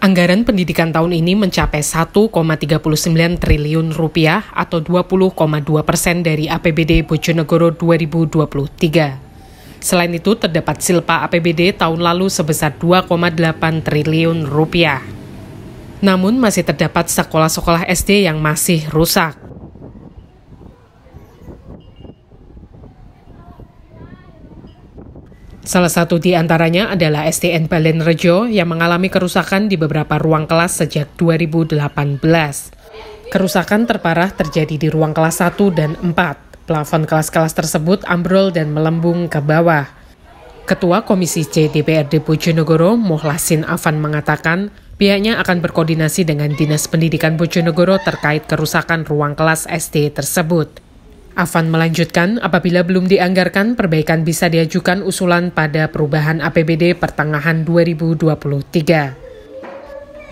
Anggaran pendidikan tahun ini mencapai 1,39 triliun rupiah atau 20,2 persen dari APBD Bojonegoro 2023. Selain itu, terdapat silpa APBD tahun lalu sebesar 2,8 triliun rupiah. Namun masih terdapat sekolah-sekolah SD yang masih rusak. Salah satu di antaranya adalah SDN Balen Rejo yang mengalami kerusakan di beberapa ruang kelas sejak 2018. Kerusakan terparah terjadi di ruang kelas 1 dan 4. Plafon kelas-kelas tersebut ambrol dan melembung ke bawah. Ketua Komisi C DPRD Bojonegoro, Mohlasin Afan mengatakan, pihaknya akan berkoordinasi dengan Dinas Pendidikan Bojonegoro terkait kerusakan ruang kelas SD tersebut. Avan melanjutkan, apabila belum dianggarkan, perbaikan bisa diajukan usulan pada perubahan APBD pertengahan 2023.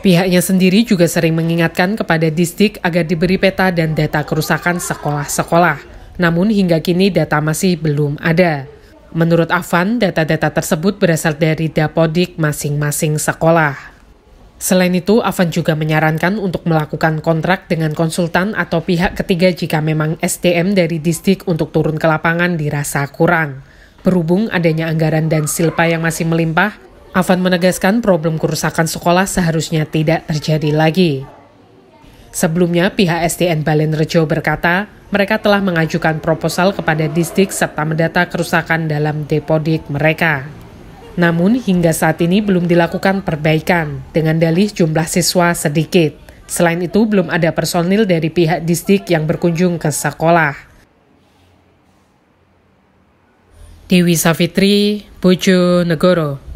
Pihaknya sendiri juga sering mengingatkan kepada distrik agar diberi peta dan data kerusakan sekolah-sekolah. Namun hingga kini data masih belum ada. Menurut Avan, data-data tersebut berasal dari dapodik masing-masing sekolah. Selain itu, Avan juga menyarankan untuk melakukan kontrak dengan konsultan atau pihak ketiga jika memang SDM dari distrik untuk turun ke lapangan dirasa kurang. Berhubung adanya anggaran dan silpa yang masih melimpah, Avan menegaskan problem kerusakan sekolah seharusnya tidak terjadi lagi. Sebelumnya, pihak SDN Balen Rejo berkata, mereka telah mengajukan proposal kepada distrik serta mendata kerusakan dalam depodik mereka. Namun hingga saat ini belum dilakukan perbaikan dengan dalih jumlah siswa sedikit. Selain itu belum ada personil dari pihak distrik yang berkunjung ke sekolah. Dewi Savitri, Bojonegoro.